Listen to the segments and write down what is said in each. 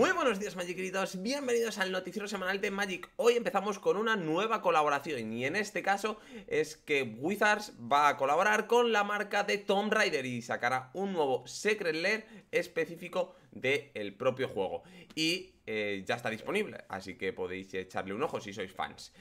Muy buenos días queridos. bienvenidos al noticiero semanal de Magic. Hoy empezamos con una nueva colaboración y en este caso es que Wizards va a colaborar con la marca de Tomb Raider y sacará un nuevo Secret Lair específico del propio juego. Y eh, ya está disponible, así que podéis echarle un ojo si sois fans.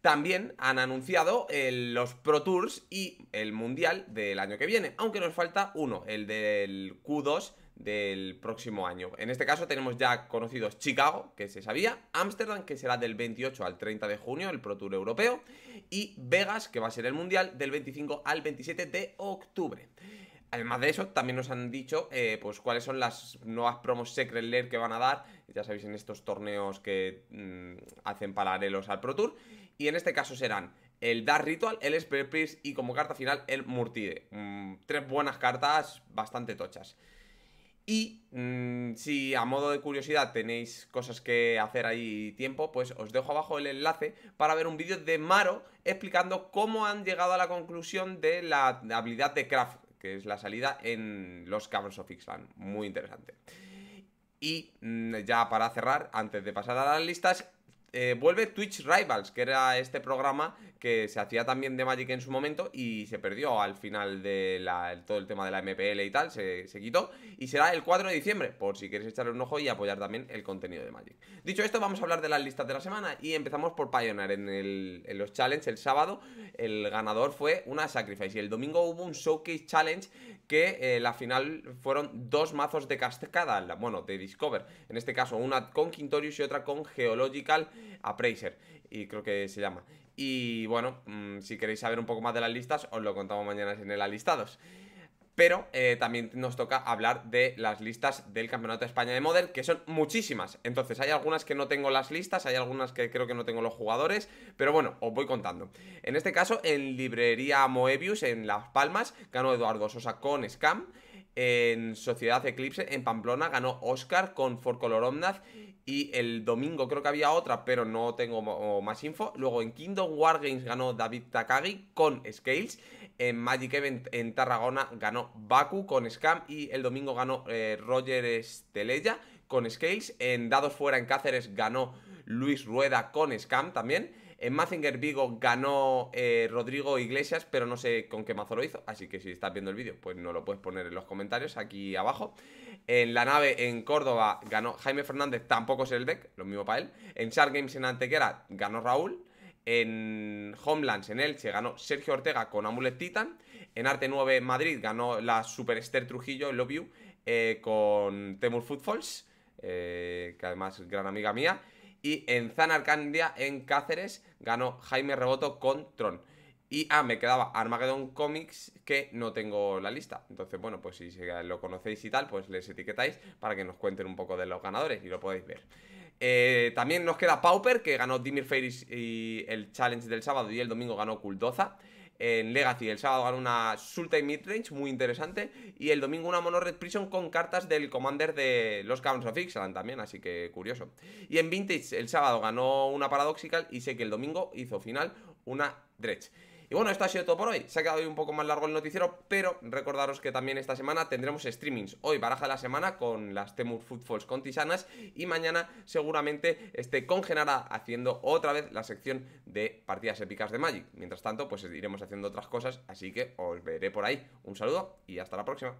También han anunciado eh, los Pro Tours y el Mundial del año que viene, aunque nos falta uno, el del Q2 del próximo año. En este caso tenemos ya conocidos Chicago, que se sabía, Ámsterdam, que será del 28 al 30 de junio, el Pro Tour europeo, y Vegas, que va a ser el Mundial, del 25 al 27 de octubre. Además de eso, también nos han dicho eh, pues cuáles son las nuevas promos Secret Lair que van a dar, ya sabéis, en estos torneos que mm, hacen paralelos al Pro Tour. Y en este caso serán el Dark Ritual, el Spirit y como carta final el Murtide. Mm, tres buenas cartas bastante tochas. Y mm, si a modo de curiosidad tenéis cosas que hacer ahí tiempo, pues os dejo abajo el enlace para ver un vídeo de Maro explicando cómo han llegado a la conclusión de la habilidad de Craft, que es la salida en los Caverns of Ixlan. Muy interesante. Y mm, ya para cerrar, antes de pasar a las listas, eh, vuelve Twitch Rivals, que era este programa que se hacía también de Magic en su momento y se perdió al final de todo el tema de la MPL y tal, se, quitó y será el 4 de diciembre, por si quieres echarle un ojo y apoyar también el contenido de Magic. Dicho esto, vamos a hablar de las listas de la semana y empezamos por Pioneer en, los challenges, el sábado, el ganador fue una Sacrifice y el domingo hubo un Showcase Challenge que eh, la final fueron dos mazos de cascada, bueno, de Discover, en este caso una con Quintorius y otra con Geological Appraiser, y creo que se llama. Y bueno, mm, si queréis saber un poco más de las listas, os lo contamos mañana en el alistados. Pero eh, también nos toca hablar de las listas del Campeonato de España de Model, que son muchísimas. Entonces, hay algunas que no tengo las listas, hay algunas que creo que no tengo los jugadores, pero bueno, os voy contando. En este caso, en librería Moebius, en Las Palmas, ganó Eduardo Sosa con Scam en Sociedad Eclipse, en Pamplona, ganó Oscar con For Color Omnath y el domingo creo que había otra, pero no tengo más info. Luego en Kingdom Games ganó David Takagi con Scales. En Magic Event en Tarragona ganó Baku con Scam. Y el domingo ganó eh, Roger Estelella con Scales. En Dados Fuera en Cáceres ganó Luis Rueda con Scam también. En eh, Mazinger Vigo ganó eh, Rodrigo Iglesias, pero no sé con qué mazo lo hizo. Así que si estás viendo el vídeo, pues no lo puedes poner en los comentarios aquí abajo. En la nave en Córdoba ganó Jaime Fernández, tampoco es el deck, lo mismo para él. En Shark Games en Antequera ganó Raúl. En Homelands, en Elche, ganó Sergio Ortega con Amulet Titan. En Arte 9 Madrid ganó la Superster Trujillo, Love You, eh, con Temur Footfalls, que además es gran amiga mía. Y en Zanarcandia, en Cáceres, ganó Jaime Reboto con Tron. Y, ah, me quedaba Armageddon Comics, que no tengo la lista. Entonces, bueno, pues si lo conocéis y tal, pues les etiquetáis para que nos cuenten un poco de los ganadores y lo podéis ver. Eh, también nos queda Pauper, que ganó Dimir Ferris y el Challenge del sábado y el domingo ganó Kuldoza en Legacy. El sábado ganó una Sultai Midrange, muy interesante. Y el domingo una Mono Red Prison con cartas del Commander de los Counts of Ixalan también, así que curioso. Y en Vintage el sábado ganó una Paradoxical y sé que el domingo hizo final una Dredge. Y bueno, esto ha sido todo por hoy. Se ha quedado un poco más largo el noticiero, pero recordaros que también esta semana tendremos streamings. Hoy baraja de la semana con las Temur Footfalls con Tisanas y mañana seguramente este con haciendo otra vez la sección de partidas épicas de Magic. Mientras tanto, pues iremos haciendo otras cosas, así que os veré por ahí. Un saludo y hasta la próxima.